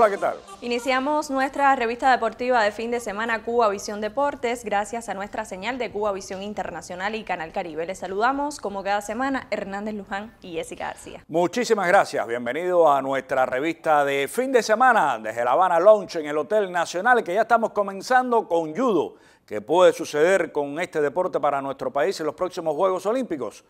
Hola, ¿qué tal? Iniciamos nuestra revista deportiva de fin de semana Cuba Visión Deportes gracias a nuestra señal de Cuba Visión Internacional y Canal Caribe. Les saludamos como cada semana Hernández Luján y Jessica García. Muchísimas gracias. Bienvenido a nuestra revista de fin de semana desde La Habana Lounge en el Hotel Nacional que ya estamos comenzando con judo. ¿Qué puede suceder con este deporte para nuestro país en los próximos Juegos Olímpicos?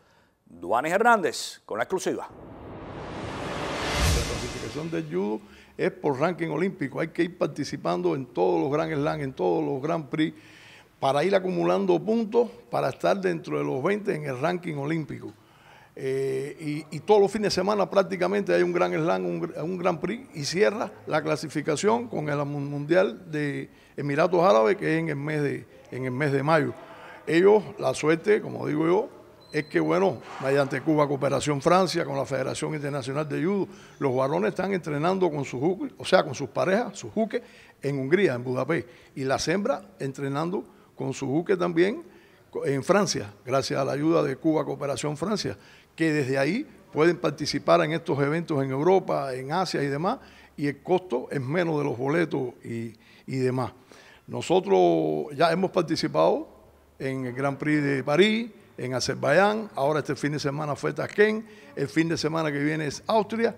Duanes Hernández con la exclusiva. La clasificación del judo es por ranking olímpico. Hay que ir participando en todos los Grand Slams, en todos los Grand Prix, para ir acumulando puntos, para estar dentro de los 20 en el ranking olímpico. Eh, y, todos los fines de semana prácticamente hay un Grand Slam, un, un Grand Prix, y cierra la clasificación con el Mundial de Emiratos Árabes, que es en el mes de, en el mes de mayo. Ellos, la suerte, como digo yo, es que, bueno, mediante Cuba Cooperación Francia con la Federación Internacional de Judo, los varones están entrenando con sus o sea, con sus parejas, sus juques, en Hungría, en Budapest, y las hembras entrenando con sus juques también en Francia, gracias a la ayuda de Cuba Cooperación Francia, que desde ahí pueden participar en estos eventos en Europa, en Asia y demás, y el costo es menos de los boletos y, y demás. Nosotros ya hemos participado en el Grand Prix de París, en Azerbaiyán, ahora este fin de semana fue Tashkent, el fin de semana que viene es Austria,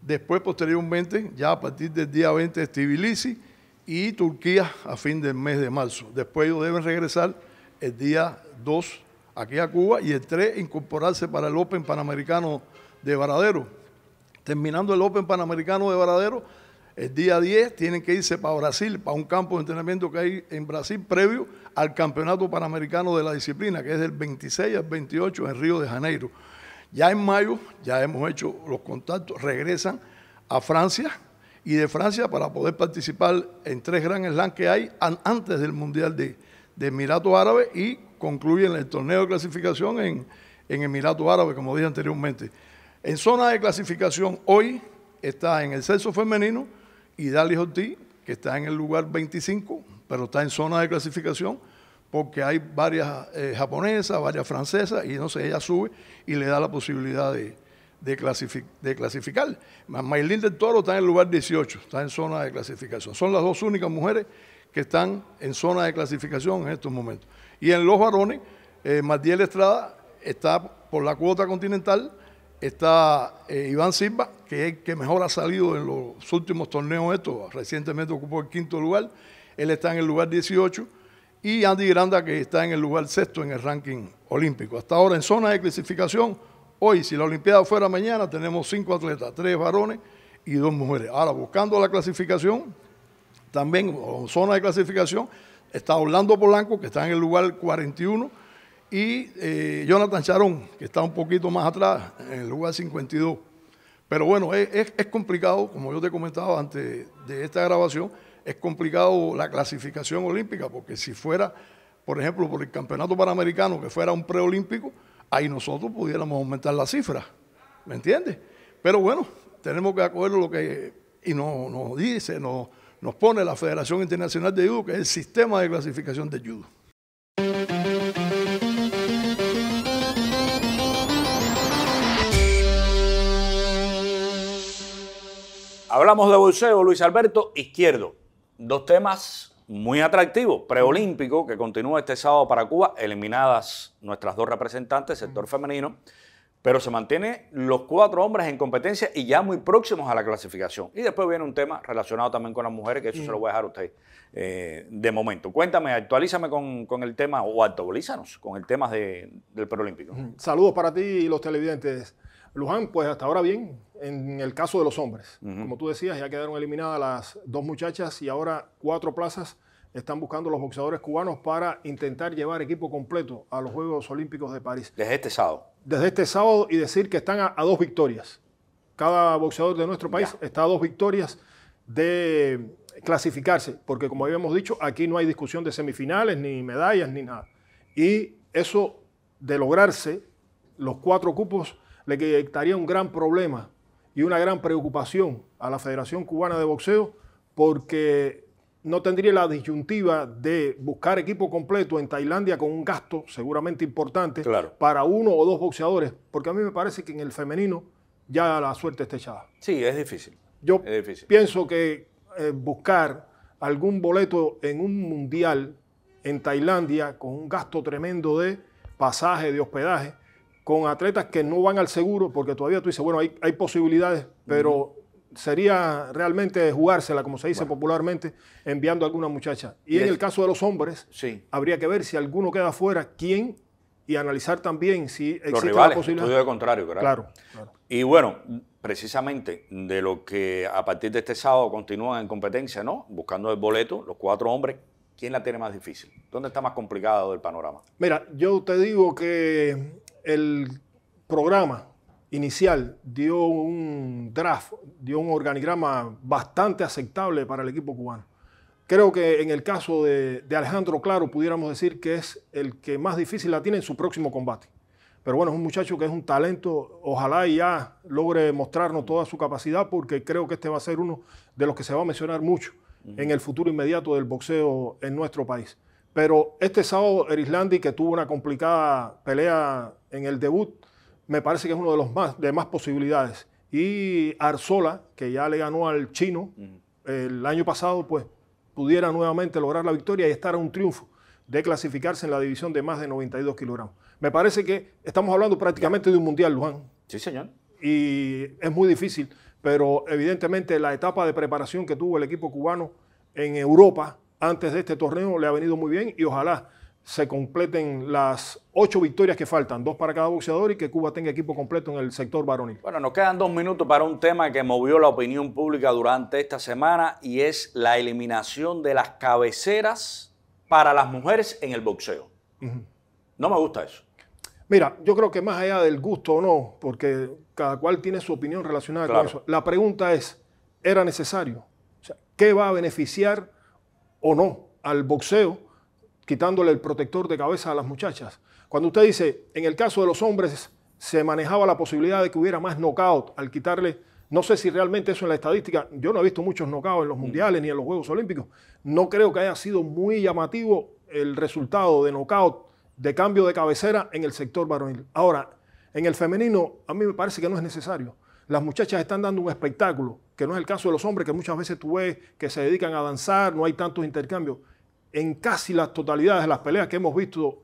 después posteriormente, ya a partir del día 20 es Tbilisi y Turquía a fin del mes de marzo. Después ellos deben regresar el día 2 aquí a Cuba y el 3 incorporarse para el Open Panamericano de Varadero. Terminando el Open Panamericano de Varadero, el día 10 tienen que irse para Brasil, para un campo de entrenamiento que hay en Brasil previo al Campeonato Panamericano de la Disciplina, que es del 26 al 28 en Río de Janeiro. Ya en mayo, ya hemos hecho los contactos, regresan a Francia y de Francia para poder participar en tres Grandes Slam que hay antes del Mundial de, Emiratos Árabes y concluyen el torneo de clasificación en, en Emiratos Árabes, como dije anteriormente. En zona de clasificación hoy está en el sexo femenino, y Dali Ortiz, que está en el lugar 25, pero está en zona de clasificación, porque hay varias eh, japonesas, varias francesas, y no sé, ella sube y le da la posibilidad de, clasificar. Maylin del Toro está en el lugar 18, está en zona de clasificación. Son las dos únicas mujeres que están en zona de clasificación en estos momentos. Y en los varones, eh, Estrada está por la cuota continental, Está eh, Iván Silva, que es el que mejor ha salido en los últimos torneos estos. Recientemente ocupó el quinto lugar. Él está en el lugar 18. Y Andy Granda, que está en el lugar sexto en el ranking olímpico. Hasta ahora en zona de clasificación, hoy, si la Olimpiada fuera mañana, tenemos cinco atletas, tres varones y dos mujeres. Ahora, buscando la clasificación, también en zona de clasificación, está Orlando Polanco, que está en el lugar 41 y eh, Jonathan Charón, que está un poquito más atrás, en el lugar 52. Pero bueno, es, complicado, como yo te comentaba antes de esta grabación, es complicado la clasificación olímpica, porque si fuera, por ejemplo, por el Campeonato Panamericano, que fuera un preolímpico, ahí nosotros pudiéramos aumentar la cifra, ¿me entiendes? Pero bueno, tenemos que acoger lo que y nos, dice, nos, nos pone la Federación Internacional de Judo, que es el sistema de clasificación de judo. Hablamos de bolseo, Luis Alberto Izquierdo. Dos temas muy atractivos. Preolímpico, que continúa este sábado para Cuba, eliminadas nuestras dos representantes, sector femenino. Pero se mantiene los cuatro hombres en competencia y ya muy próximos a la clasificación. Y después viene un tema relacionado también con las mujeres, que eso se lo voy a dejar a usted eh, de momento. Cuéntame, actualízame con, el tema, o actualízanos con el tema del preolímpico. Saludos para ti y los televidentes. Luján, pues hasta ahora bien, en el caso de los hombres. Como tú decías, ya quedaron eliminadas las dos muchachas y ahora cuatro plazas están buscando los boxeadores cubanos para intentar llevar equipo completo a los Juegos Olímpicos de París. Desde este sábado. Desde este sábado y decir que están a, dos victorias. Cada boxeador de nuestro país está a dos victorias de clasificarse, porque como habíamos dicho, aquí no hay discusión de semifinales, ni medallas, ni nada. Y eso de lograrse, los cuatro cupos, le quedaría un gran problema y una gran preocupación a la Federación Cubana de Boxeo porque no tendría la disyuntiva de buscar equipo completo en Tailandia con un gasto seguramente importante para uno o dos boxeadores, porque a mí me parece que en el femenino ya la suerte está echada. Sí, es difícil. Yo pienso que eh, buscar algún boleto en un mundial en Tailandia con un gasto tremendo de pasaje, de hospedaje, con atletas que no van al seguro, porque todavía tú dices, bueno, hay, posibilidades, pero sería realmente jugársela, como se dice popularmente, enviando a alguna muchacha. Y, en el caso de los hombres, sí. habría que ver si alguno queda fuera, quién, y analizar también si existe Estudio de contrario, claro. claro. Y bueno, precisamente de lo que a partir de este sábado continúan en competencia, ¿no? Buscando el boleto, los cuatro hombres, ¿quién la tiene más difícil? ¿Dónde está más complicado el panorama? Mira, yo te digo que el programa inicial dio un draft, dio un organigrama bastante aceptable para el equipo cubano. Creo que en el caso de, Alejandro Claro pudiéramos decir que es el que más difícil la tiene en su próximo combate. Pero bueno, es un muchacho que es un talento, ojalá y ya logre mostrarnos toda su capacidad porque creo que este va a ser uno de los que se va a mencionar mucho en el futuro inmediato del boxeo en nuestro país. Pero este sábado Erislandi, que tuvo una complicada pelea en el debut, me parece que es uno de los más, de más posibilidades. Y Arzola, que ya le ganó al chino el año pasado, pues pudiera nuevamente lograr la victoria y estar a un triunfo de clasificarse en la división de más de 92 kilogramos. Me parece que estamos hablando prácticamente de un mundial, Juan. Sí, señor. Y es muy difícil, pero evidentemente la etapa de preparación que tuvo el equipo cubano en Europa antes de este torneo le ha venido muy bien y ojalá se completen las ocho victorias que faltan, dos para cada boxeador y que Cuba tenga equipo completo en el sector varonil. Bueno, nos quedan dos minutos para un tema que movió la opinión pública durante esta semana y es la eliminación de las cabeceras para las mujeres en el boxeo. No me gusta eso. Mira, yo creo que más allá del gusto o no, porque cada cual tiene su opinión relacionada con eso, la pregunta es, ¿era necesario? ¿Qué va a beneficiar o no al boxeo, quitándole el protector de cabeza a las muchachas. Cuando usted dice, en el caso de los hombres se manejaba la posibilidad de que hubiera más knockout al quitarle, no sé si realmente eso en la estadística, yo no he visto muchos knockouts en los mm. mundiales ni en los Juegos Olímpicos, no creo que haya sido muy llamativo el resultado de knockout, de cambio de cabecera en el sector varonil. Ahora, en el femenino a mí me parece que no es necesario. Las muchachas están dando un espectáculo, que no es el caso de los hombres, que muchas veces tú ves que se dedican a danzar, no hay tantos intercambios. En casi las totalidades de las peleas que hemos visto,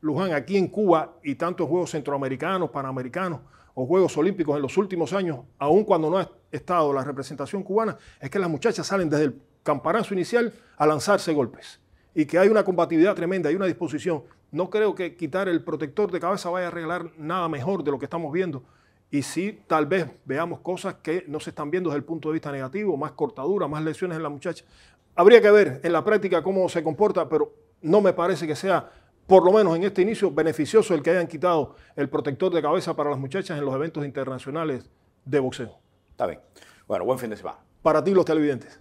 Luján, aquí en Cuba y tantos Juegos Centroamericanos, Panamericanos o Juegos Olímpicos en los últimos años, aun cuando no ha estado la representación cubana, es que las muchachas salen desde el campanazo inicial a lanzarse golpes y que hay una combatividad tremenda, hay una disposición. No creo que quitar el protector de cabeza vaya a arreglar nada mejor de lo que estamos viendo y sí, tal vez veamos cosas que no se están viendo desde el punto de vista negativo, más cortadura, más lesiones en la muchacha. Habría que ver en la práctica cómo se comporta, pero no me parece que sea, por lo menos en este inicio, beneficioso el que hayan quitado el protector de cabeza para las muchachas en los eventos internacionales de boxeo. Está bien. Bueno, buen fin de semana. Para ti los televidentes.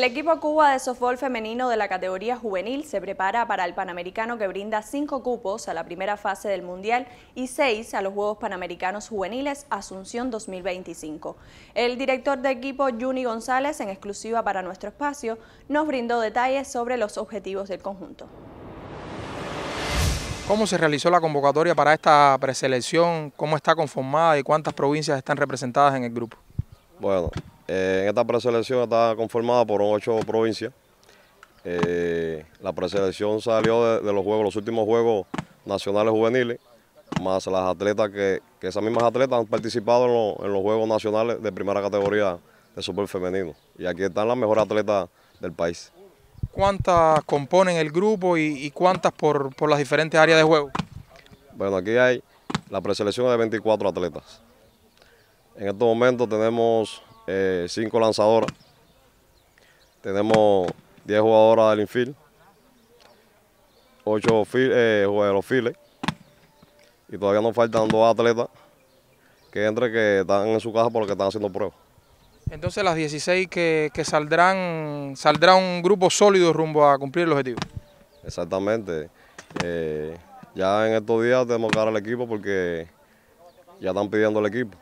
El equipo Cuba de softball femenino de la categoría juvenil se prepara para el Panamericano que brinda cinco cupos a la primera fase del Mundial y seis a los Juegos Panamericanos Juveniles Asunción 2025. El director de equipo, Juni González, en exclusiva para nuestro espacio, nos brindó detalles sobre los objetivos del conjunto. ¿Cómo se realizó la convocatoria para esta preselección? ¿Cómo está conformada y cuántas provincias están representadas en el grupo? Bueno, eh, en esta preselección está conformada por ocho provincias. Eh, la preselección salió de, los juegos, los últimos juegos nacionales juveniles, más las atletas que, esas mismas atletas han participado en, los juegos nacionales de primera categoría de super femenino. Y aquí están las mejores atletas del país. ¿Cuántas componen el grupo y, cuántas por, por las diferentes áreas de juego? Bueno, aquí hay la preselección de 24 atletas. En estos momentos tenemos 5 eh, cinco lanzadoras, tenemos 10 jugadoras del infield, 8 eh, jugadores los y todavía nos faltan dos atletas que entre que están en su casa porque están haciendo pruebas. Entonces las 16 que, saldrán, saldrá un grupo sólido rumbo a cumplir el objetivo. Exactamente. Eh, ya en estos días tenemos que dar al equipo porque ya están pidiendo el equipo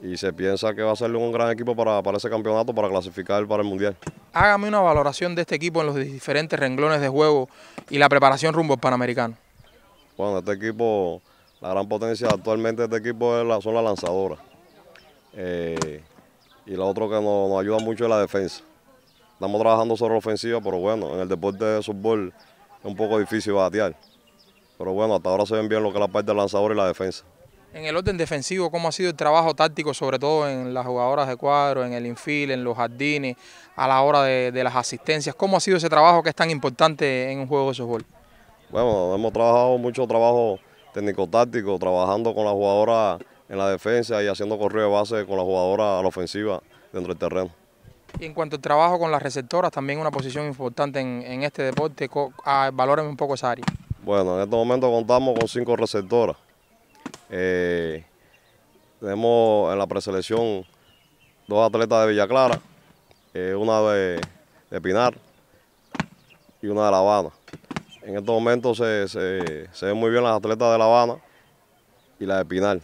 y se piensa que va a ser un gran equipo para, para ese campeonato, para clasificar para el Mundial. Hágame una valoración de este equipo en los diferentes renglones de juego y la preparación rumbo al Panamericano. Bueno, este equipo, la gran potencia actualmente de este equipo son las lanzadoras. Eh, y lo otro que nos, ayuda mucho es la defensa. Estamos trabajando sobre la ofensiva, pero bueno, en el deporte de fútbol es un poco difícil batear. Pero bueno, hasta ahora se ven bien lo que es la parte del lanzador y la defensa. En el orden defensivo, ¿cómo ha sido el trabajo táctico, sobre todo en las jugadoras de cuadro, en el infil, en los jardines, a la hora de, las asistencias? ¿Cómo ha sido ese trabajo que es tan importante en un juego de softball? Bueno, hemos trabajado mucho trabajo técnico-táctico, trabajando con la jugadora en la defensa y haciendo correo de base con la jugadora a la ofensiva dentro del terreno. Y en cuanto al trabajo con las receptoras, también una posición importante en, este deporte, ah, valórenme un poco esa área. Bueno, en este momento contamos con cinco receptoras eh, tenemos en la preselección dos atletas de Villa Clara, eh, una de, de, Pinar y una de La Habana. En estos momentos se, se, ven muy bien las atletas de La Habana y la de Pinar.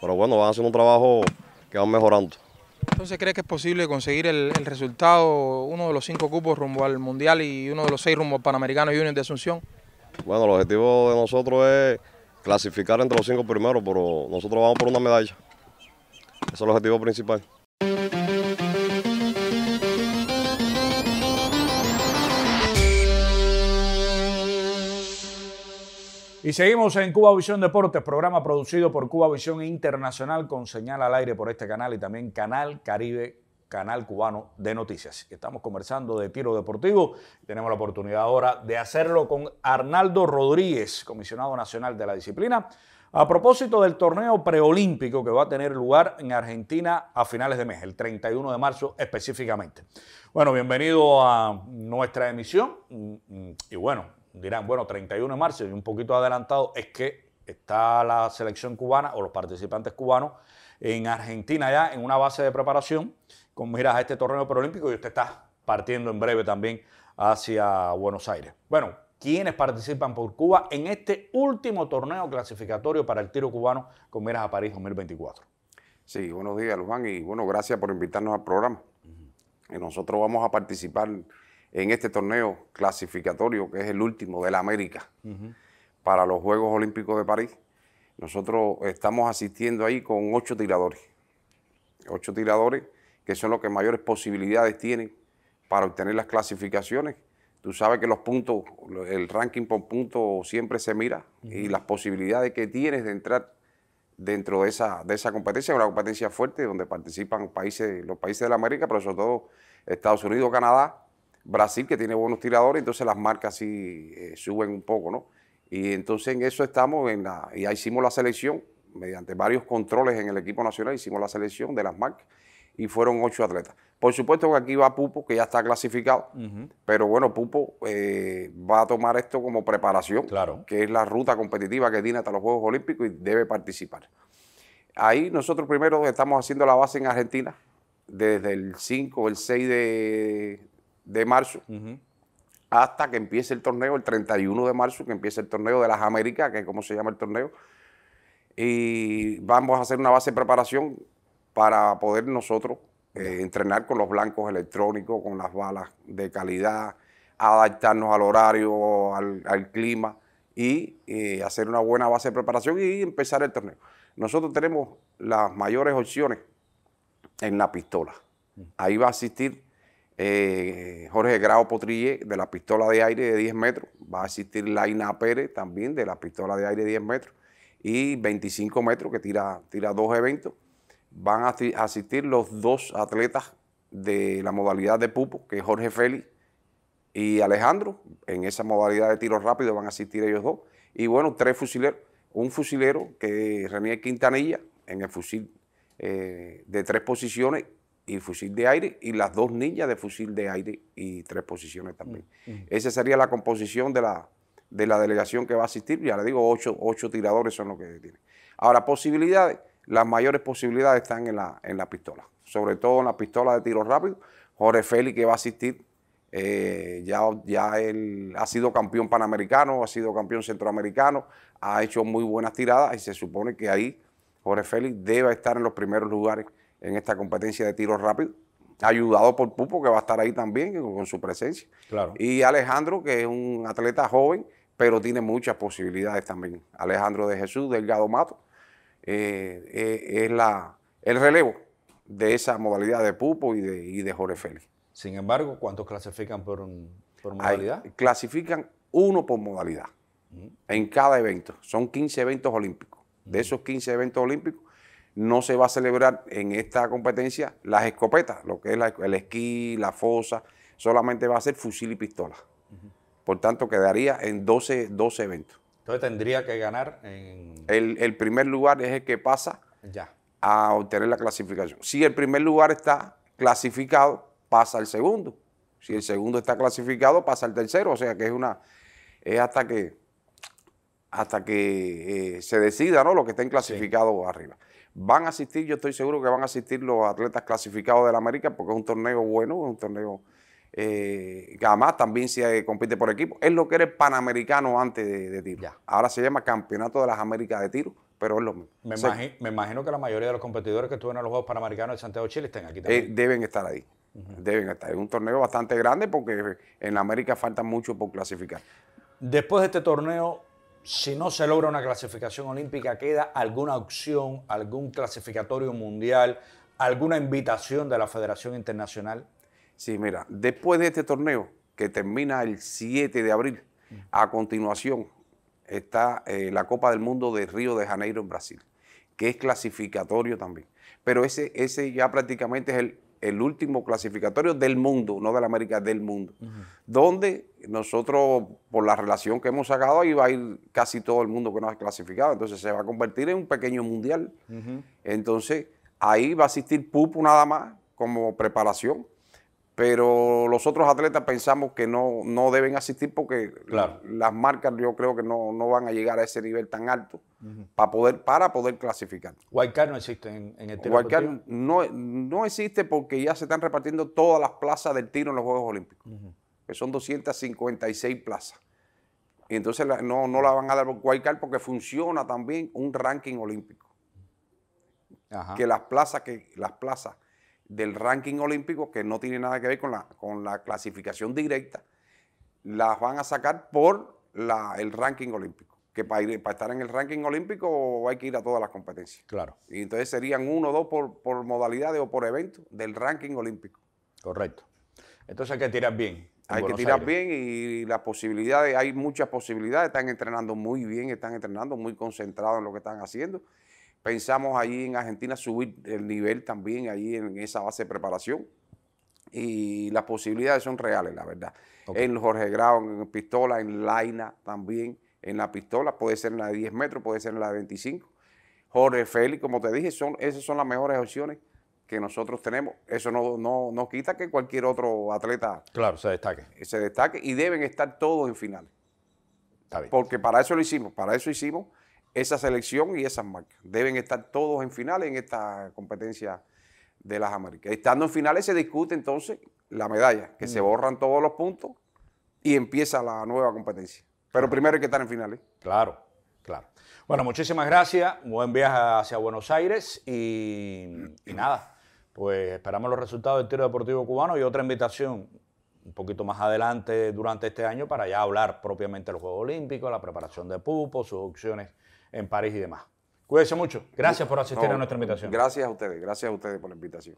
Pero bueno, van haciendo un trabajo que van mejorando. Entonces, cree que es posible conseguir el, resultado, uno de los cinco cupos rumbo al Mundial y uno de los seis rumbo al Panamericano Junior de Asunción? Bueno, el objetivo de nosotros es clasificar entre los cinco primeros, pero nosotros vamos por una medalla. Ese es el objetivo principal. Y seguimos en Cuba Visión Deportes, programa producido por Cuba Visión Internacional con señal al aire por este canal y también Canal Caribe canal cubano de noticias. Estamos conversando de tiro deportivo. Tenemos la oportunidad ahora de hacerlo con Arnaldo Rodríguez, comisionado nacional de la disciplina, a propósito del torneo preolímpico que va a tener lugar en Argentina a finales de mes, el 31 de marzo específicamente. Bueno, bienvenido a nuestra emisión. Y bueno, dirán, bueno, 31 de marzo y un poquito adelantado es que está la selección cubana o los participantes cubanos en Argentina ya en una base de preparación con miras a este torneo preolímpico y usted está partiendo en breve también hacia Buenos Aires. Bueno, ¿quiénes participan por Cuba en este último torneo clasificatorio para el tiro cubano con miras a París 2024. Sí, buenos días, Luján, y bueno, gracias por invitarnos al programa. Nosotros vamos a participar en este torneo clasificatorio, que es el último de la América, para los Juegos Olímpicos de París, nosotros estamos asistiendo ahí con ocho tiradores. Ocho tiradores que son los que mayores posibilidades tienen para obtener las clasificaciones. Tú sabes que los puntos, el ranking por punto siempre se mira y las posibilidades que tienes de entrar dentro de esa, de esa competencia, una competencia fuerte donde participan países, los países de la América, pero sobre todo Estados Unidos, Canadá, Brasil, que tiene buenos tiradores, entonces las marcas sí eh, suben un poco, ¿no? Y entonces en eso estamos, en la, ya hicimos la selección, mediante varios controles en el equipo nacional, hicimos la selección de las marcas y fueron ocho atletas. Por supuesto que aquí va Pupo, que ya está clasificado, pero bueno, Pupo eh, va a tomar esto como preparación, que es la ruta competitiva que tiene hasta los Juegos Olímpicos y debe participar. Ahí nosotros primero estamos haciendo la base en Argentina, desde el 5 o el 6 de, marzo hasta que empiece el torneo, el 31 de marzo, que empiece el torneo de las Américas, que es como se llama el torneo. Y vamos a hacer una base de preparación para poder nosotros eh, entrenar con los blancos electrónicos, con las balas de calidad, adaptarnos al horario, al, clima y eh, hacer una buena base de preparación y empezar el torneo. Nosotros tenemos las mayores opciones en la pistola. Mm. Ahí va a asistir eh, Jorge Grau Potrille de la pistola de aire de 10 metros. Va a asistir Laina Pérez también de la pistola de aire de 10 metros. Y 25 metros que tira, tira dos eventos. Van a asistir los dos atletas de la modalidad de pupo, que es Jorge Félix y Alejandro. En esa modalidad de tiro rápido van a asistir ellos dos. Y bueno, tres fusileros. Un fusilero que es René Quintanilla en el fusil eh, de tres posiciones y fusil de aire y las dos niñas de fusil de aire y tres posiciones mm, también. Mm. Esa sería la composición de la, de la delegación que va a asistir. Ya le digo, ocho, tiradores son los que tiene. Ahora, posibilidades, las mayores posibilidades están en la, pistola, sobre todo en la pistola de tiro rápido. Jorge Félix que va a asistir, eh, ya, ya él ha sido campeón panamericano, ha sido campeón centroamericano, ha hecho muy buenas tiradas y se supone que ahí Jorge Félix debe estar en los primeros lugares en esta competencia de tiro rápido. Ayudado por Pupo, que va a estar ahí también con su presencia. Claro. Y Alejandro, que es un atleta joven, pero tiene muchas posibilidades también. Alejandro de Jesús, Delgado Mato, eh, eh, es la, el relevo de esa modalidad de Pupo y de, Jorge Félix. Sin embargo, ¿cuántos clasifican por, modalidad? clasifican uno por modalidad en cada evento. Son 15 eventos olímpicos. De esos 15 eventos olímpicos, no se va a celebrar en esta competencia las escopetas, lo que es el esquí, la fosa, solamente va a ser fusil y pistola. Por tanto, quedaría en 12, eventos. Entonces tendría que ganar en... El, primer lugar es el que pasa ya. a obtener la clasificación. Si el primer lugar está clasificado, pasa el segundo. Si el segundo está clasificado, pasa el tercero. O sea que es una... Es hasta que hasta que eh, se decida ¿no? lo que estén clasificados arriba. Van a asistir, yo estoy seguro que van a asistir los atletas clasificados de la América porque es un torneo bueno, es un torneo eh, que además también se compite por equipo. Es lo que era el panamericano antes de, tiro. Ahora se llama Campeonato de las Américas de Tiro, pero es lo mismo. Me, imagino que la mayoría de los competidores que estuvieron en los Juegos Panamericanos de Santiago Chile estén aquí eh, también. deben estar ahí. Deben estar. Es un torneo bastante grande porque en la América falta mucho por clasificar. Después de este torneo, si no se logra una clasificación olímpica, queda alguna opción, algún clasificatorio mundial, alguna invitación de la Federación Internacional? Sí, mira, después de este torneo, que termina el 7 de abril, mm. a continuación está eh, la Copa del Mundo de Río de Janeiro en Brasil, que es clasificatorio también. Pero ese, ese ya prácticamente es el el último clasificatorio del mundo, no de la América, del mundo, donde nosotros, por la relación que hemos sacado, ahí va a ir casi todo el mundo que nos ha clasificado, entonces se va a convertir en un pequeño mundial. Entonces, ahí va a asistir Pupu nada más como preparación, pero los otros atletas pensamos que no, deben asistir porque las marcas yo creo que no, van a llegar a ese nivel tan alto para, poder, para poder clasificar. Wildcard no existe en, el tiro no, existe porque ya se están repartiendo todas las plazas del tiro en los Juegos Olímpicos, que son 256 plazas. Y entonces no, la van a dar por porque funciona también un ranking olímpico. Que las plazas que las plazas del ranking olímpico que no tiene nada que ver con la, con la clasificación directa, las van a sacar por la, el ranking olímpico. Que para, ir, para estar en el ranking olímpico hay que ir a todas las competencias. Claro. Y entonces serían uno o dos por, por modalidades o por evento del ranking olímpico. Correcto. Entonces hay que tirar bien. Hay que tirar bien y las posibilidades, hay muchas posibilidades, están entrenando muy bien, están entrenando muy concentrados en lo que están haciendo Pensamos ahí en Argentina subir el nivel también, allí en esa base de preparación. Y las posibilidades son reales, la verdad. En Jorge Grau, en pistola, en Laina también, en la pistola, puede ser en la de 10 metros, puede ser en la de 25. Jorge Félix, como te dije, son, esas son las mejores opciones que nosotros tenemos. Eso no, nos quita que cualquier otro atleta claro, se destaque. Se destaque y deben estar todos en finales. Porque para eso lo hicimos, para eso hicimos esa selección y esas marcas. Deben estar todos en finales en esta competencia de las Américas. Estando en finales se discute entonces la medalla, que se mm. borran todos los puntos y empieza la nueva competencia. Pero primero hay que estar en finales. Claro, claro. Bueno, muchísimas gracias. Buen viaje hacia Buenos Aires y, nada, pues esperamos los resultados del tiro deportivo cubano y otra invitación un poquito más adelante durante este año para ya hablar propiamente del Juego Olímpico, la preparación de Pupo, sus opciones en París y demás. Cuídense mucho. Gracias por asistir a nuestra invitación. Gracias a ustedes, gracias a ustedes por la invitación.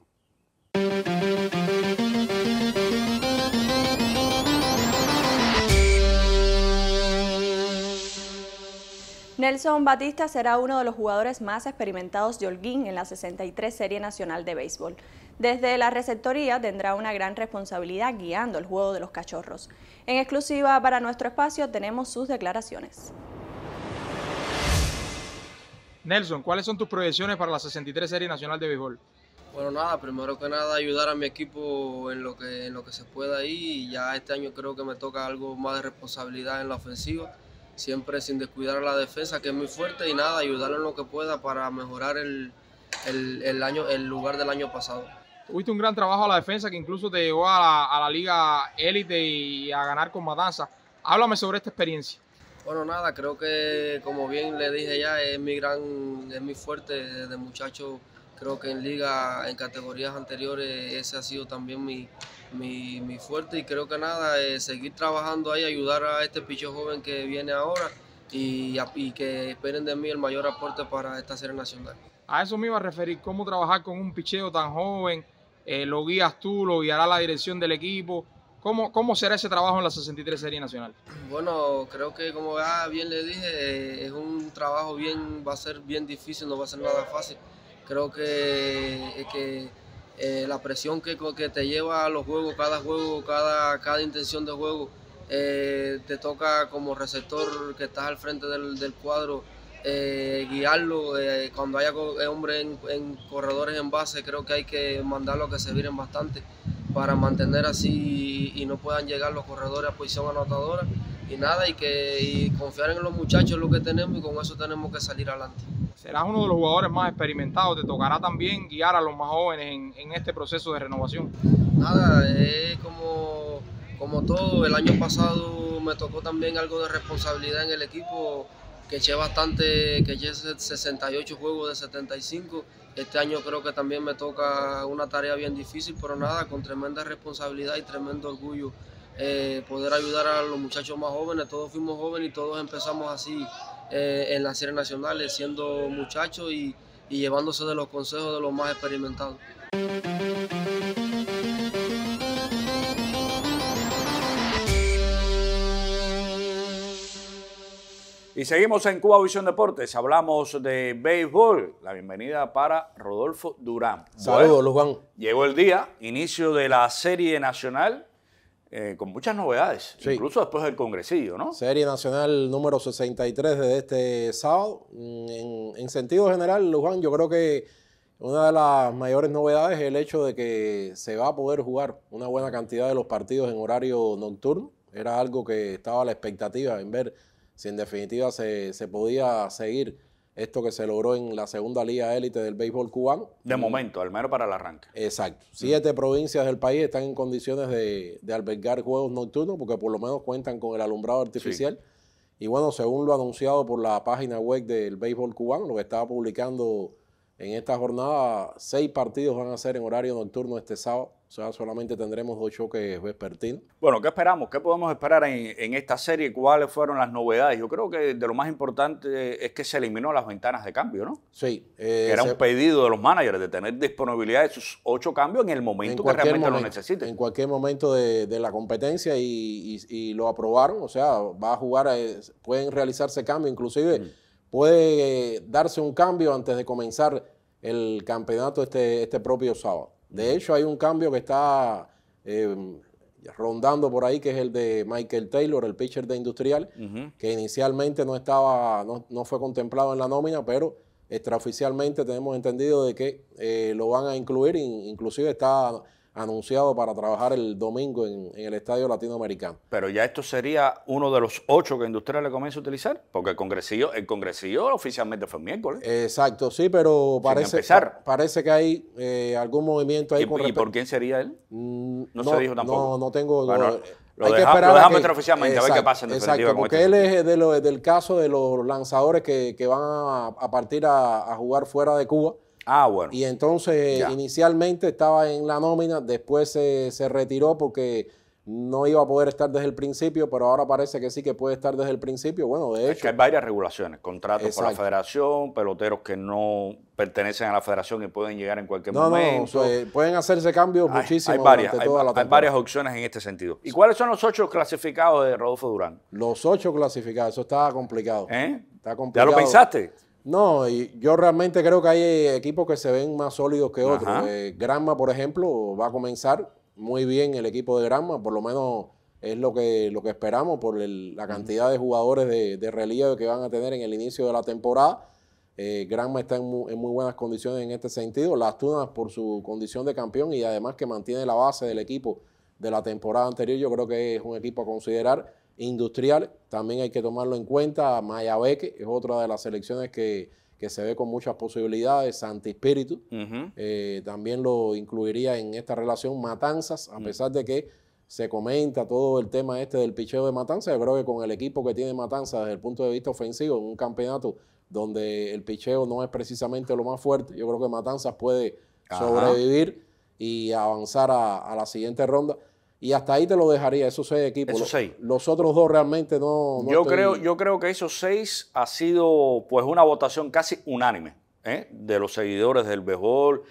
Nelson Batista será uno de los jugadores más experimentados de Holguín en la 63 Serie Nacional de Béisbol. Desde la receptoría tendrá una gran responsabilidad guiando el juego de los cachorros. En exclusiva para nuestro espacio tenemos sus declaraciones. Nelson, ¿cuáles son tus proyecciones para la 63 Serie Nacional de Béisbol? Bueno, nada, primero que nada ayudar a mi equipo en lo que, lo que se pueda ahí. ya este año creo que me toca algo más de responsabilidad en la ofensiva, siempre sin descuidar la defensa, que es muy fuerte, y nada, ayudarlo en lo que pueda para mejorar el, año, lugar del año pasado. Tuviste un gran trabajo a la defensa que incluso te llevó a la, a la liga élite y a ganar con madanza. Háblame sobre esta experiencia. Bueno, nada, creo que como bien le dije ya, es mi gran, es mi fuerte de muchacho. Creo que en liga, en categorías anteriores, ese ha sido también mi, mi, fuerte y creo que nada, eh, seguir trabajando ahí, ayudar a este picho joven que viene ahora y, y que esperen de mí el mayor aporte para esta serie nacional. A eso me iba a referir, cómo trabajar con un picheo tan joven, eh, lo guías tú, lo guiará la dirección del equipo ¿Cómo, será ese trabajo en la 63 Serie Nacional? Bueno, creo que como ya bien le dije, eh, es un trabajo bien, va a ser bien difícil, no va a ser nada fácil. Creo que, eh, eh, la presión que, que, te lleva a los juegos, cada juego, cada, cada intención de juego, te toca como receptor que estás al frente del, cuadro, guiarlo. cuando haya hombres en, en corredores en base, creo que hay que mandarlo a que se viren bastante para mantener así y, no puedan llegar los corredores a posición anotadora. Y nada, y que confiar en los muchachos lo que tenemos y con eso tenemos que salir adelante. Serás uno de los jugadores más experimentados, te tocará también guiar a los más jóvenes en, este proceso de renovación. Nada, es como, como todo, el año pasado me tocó también algo de responsabilidad en el equipo, que eché bastante, que eché 68 juegos de 75 este año creo que también me toca una tarea bien difícil, pero nada, con tremenda responsabilidad y tremendo orgullo eh, poder ayudar a los muchachos más jóvenes. Todos fuimos jóvenes y todos empezamos así eh, en las series nacionales, siendo muchachos y llevándose de los consejos de los más experimentados. Y seguimos en Cuba Visión Deportes. Hablamos de béisbol. La bienvenida para Rodolfo Durán. Saludos, bueno, Llegó el día, inicio de la Serie Nacional, eh, con muchas novedades, incluso después del Congresillo, ¿no? Serie Nacional número 63 de este sábado. Mm, en, en sentido general, Luján, yo creo que una de las mayores novedades es el hecho de que se va a poder jugar una buena cantidad de los partidos en horario nocturno. Era algo que estaba la expectativa en ver si en definitiva se, podía seguir esto que se logró en la segunda liga élite del béisbol cubano. De mm. momento, al menos para el arranque. Exacto. Mm. Siete provincias del país están en condiciones de, albergar juegos nocturnos porque por lo menos cuentan con el alumbrado artificial. Y bueno, según lo anunciado por la página web del béisbol cubano, lo que estaba publicando en esta jornada, seis partidos van a ser en horario nocturno este sábado sea, solamente tendremos dos choques vespertinos. Pues, bueno, ¿qué esperamos? ¿Qué podemos esperar en, esta serie? ¿Cuáles fueron las novedades? Yo creo que de lo más importante es que se eliminó las ventanas de cambio, ¿no? Sí. Eh, era un pedido de los managers de tener disponibilidad de esos ocho cambios en el momento que realmente lo necesiten. En cualquier momento de, la competencia y, lo aprobaron. O sea, va a jugar, eh, pueden realizarse cambios, inclusive mm. puede eh, darse un cambio antes de comenzar el campeonato este, este propio sábado. De hecho, hay un cambio que está eh, rondando por ahí, que es el de Michael Taylor, el pitcher de Industrial, que inicialmente no estaba, no, fue contemplado en la nómina, pero extraoficialmente tenemos entendido de que eh, lo van a incluir, inclusive está anunciado para trabajar el domingo en, el Estadio Latinoamericano. Pero ya esto sería uno de los ocho que Industria le comienza a utilizar, porque el congresillo, el congresillo oficialmente fue miércoles. Exacto, sí, pero parece, parece que hay eh, algún movimiento ahí ¿Y, por quién sería él? Mm, no, se dijo tampoco. No, tengo... Bueno, que esperar dejamos que, oficialmente, a ver qué pasa en Exacto, porque este él es de lo, del caso de los lanzadores que, van a, partir a jugar fuera de Cuba Ah, bueno. Y entonces inicialmente estaba en la nómina, después se, retiró porque no iba a poder estar desde el principio, pero ahora parece que sí que puede estar desde el principio. Bueno, de hecho. Es que hay varias regulaciones, contratos con la federación, peloteros que no pertenecen a la federación y pueden llegar en cualquier momento. No, no, pueden hacerse cambios muchísimos. Hay varias, varias opciones en este sentido. ¿Y cuáles son los ocho clasificados de Rodolfo Durán? Los ocho clasificados, eso está complicado. ¿Eh? Está complicado. ¿Ya lo pensaste? No, yo realmente creo que hay eh, equipos que se ven más sólidos que otros. Eh, Granma, por ejemplo, va a comenzar muy bien el equipo de Granma, por lo menos es lo que, lo que esperamos por la cantidad de jugadores de, de, relieve que van a tener en el inicio de la temporada. Eh, Granma está en muy, buenas condiciones en este sentido. Las Tunas por su condición de campeón y además que mantiene la base del equipo de la temporada anterior, yo creo que es un equipo a considerar industriales, también hay que tomarlo en cuenta. Mayabeque es otra de las selecciones que, se ve con muchas posibilidades. Santi Espíritu eh, también lo incluiría en esta relación. Matanzas, a mm. pesar de que se comenta todo el tema este del picheo de Matanzas, yo creo que con el equipo que tiene Matanzas desde el punto de vista ofensivo, en un campeonato donde el picheo no es precisamente lo más fuerte, yo creo que Matanzas puede sobrevivir y avanzar a la siguiente ronda. Y hasta ahí te lo dejaría, esos seis equipos. Esos seis. Los, otros dos realmente no. yo, creo, yo creo que esos seis ha sido pues una votación casi unánime ¿eh? de los seguidores del béisbol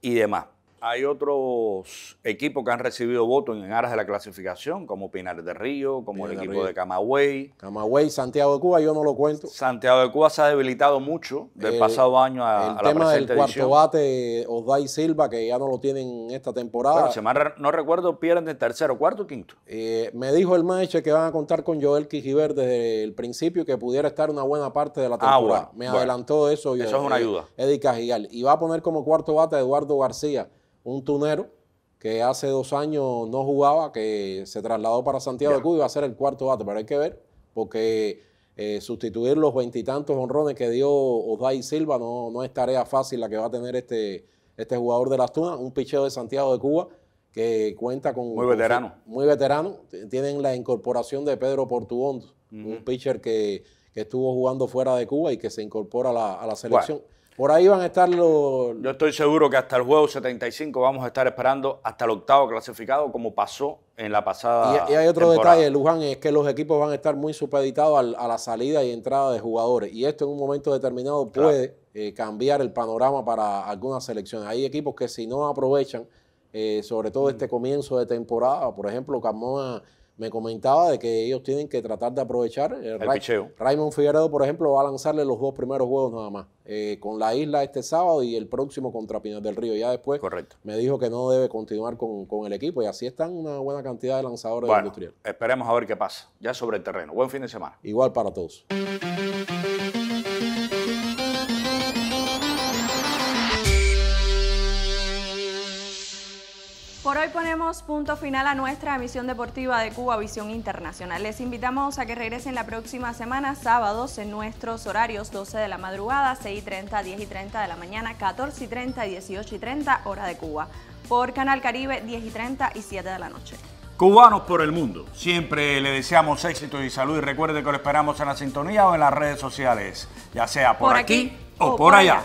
y demás hay otros equipos que han recibido votos en aras de la clasificación, como Pinar de Río, como el equipo de, Camagüey. Camagüey, Santiago de Cuba, yo no lo cuento. Santiago de Cuba se ha debilitado mucho del eh, pasado año a, el edición. El tema del cuarto bate, y Silva, que ya no lo tienen esta temporada. no recuerdo, pierden el tercero, cuarto o quinto. Eh, me dijo el maestro que van a contar con Joel Quijiver desde el principio que pudiera estar una buena parte de la ah, temporada. me adelantó eso. Eso es una eh, ayuda. Eddie Cajigal. Y va a poner como cuarto bate a Eduardo García un tunero que hace dos años no jugaba, que se trasladó para Santiago de Cuba y va a ser el cuarto bate, pero hay que ver, porque eh, sustituir los veintitantos honrones que dio Osday Silva no, no es tarea fácil la que va a tener este, este jugador de las Tunas, un picheo de Santiago de Cuba que cuenta con... Muy veterano. muy veterano. Tienen la incorporación de Pedro Portuondo, un pitcher que, estuvo jugando fuera de Cuba y que se incorpora a la, selección. Por ahí van a estar los... Yo estoy seguro que hasta el juego 75 vamos a estar esperando hasta el octavo clasificado, como pasó en la pasada. Y, hay otro detalle, Luján, es que los equipos van a estar muy supeditados a, la salida y entrada de jugadores. Y esto en un momento determinado puede eh, cambiar el panorama para algunas selecciones. Hay equipos que si no aprovechan, eh, sobre todo mm. este comienzo de temporada, por ejemplo, Carmona me comentaba de que ellos tienen que tratar de aprovechar. Eh, el, picheo. Raymond Figueredo, por ejemplo, va a lanzarle los dos primeros juegos nada más. Eh, con la isla este sábado y el próximo contra Pinar del Río. Ya después me dijo que no debe continuar con, el equipo. Y así están una buena cantidad de lanzadores industrial. Esperemos a ver qué pasa. Ya sobre el terreno. Buen fin de semana. Igual para todos. Por hoy ponemos punto final a nuestra emisión deportiva de Cuba Visión Internacional. Les invitamos a que regresen la próxima semana, sábados, en nuestros horarios 12 de la madrugada, 6 y 30, 10 y 30 de la mañana, 14 y 30, 18 y 30, hora de Cuba. Por Canal Caribe, 10 y 30 y 7 de la noche. Cubanos por el mundo, siempre le deseamos éxito y salud y recuerde que lo esperamos en la sintonía o en las redes sociales, ya sea por, aquí, o por, allá.